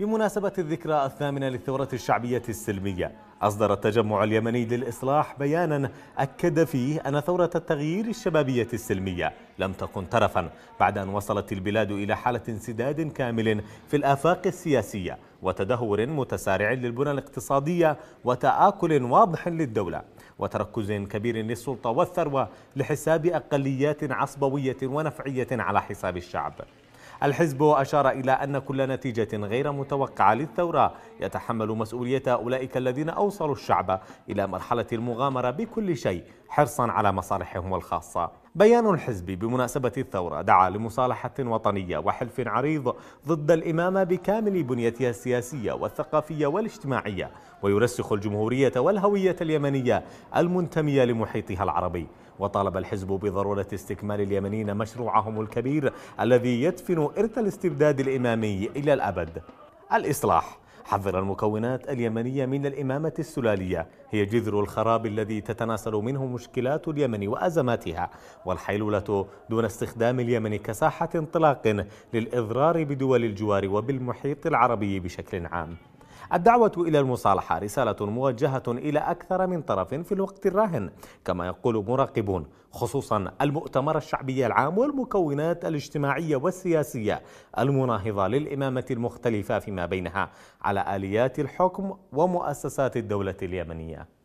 بمناسبة الذكرى الثامنة للثورة الشعبية السلمية أصدر التجمع اليمني للإصلاح بيانا أكد فيه أن ثورة التغيير الشبابية السلمية لم تكن ترفا بعد أن وصلت البلاد إلى حالة انسداد كامل في الآفاق السياسية وتدهور متسارع للبنى الاقتصادية وتآكل واضح للدولة وتركز كبير للسلطة والثروة لحساب أقليات عصبوية ونفعية على حساب الشعب الحزب أشار إلى أن كل نتيجة غير متوقعة للثورة يتحمل مسؤولية أولئك الذين أوصلوا الشعب إلى مرحلة المغامرة بكل شيء حرصا على مصالحهم الخاصة بيان الحزب بمناسبة الثورة دعا لمصالحة وطنية وحلف عريض ضد الإمامة بكامل بنيتها السياسية والثقافية والاجتماعية ويرسخ الجمهورية والهوية اليمنية المنتمية لمحيطها العربي وطالب الحزب بضرورة استكمال اليمنيين مشروعهم الكبير الذي يدفن إرث الاستبداد الإمامي إلى الأبد الإصلاح حذر المكونات اليمنية من الإمامة السلالية هي جذر الخراب الذي تتناسل منه مشكلات اليمن وأزماتها والحيلولة دون استخدام اليمن كساحة انطلاق للإضرار بدول الجوار وبالمحيط العربي بشكل عام الدعوة إلى المصالحة رسالة موجهة إلى أكثر من طرف في الوقت الراهن كما يقول مراقبون خصوصا المؤتمر الشعبي العام والمكونات الاجتماعية والسياسية المناهضة للإمامة المختلفة فيما بينها على آليات الحكم ومؤسسات الدولة اليمنية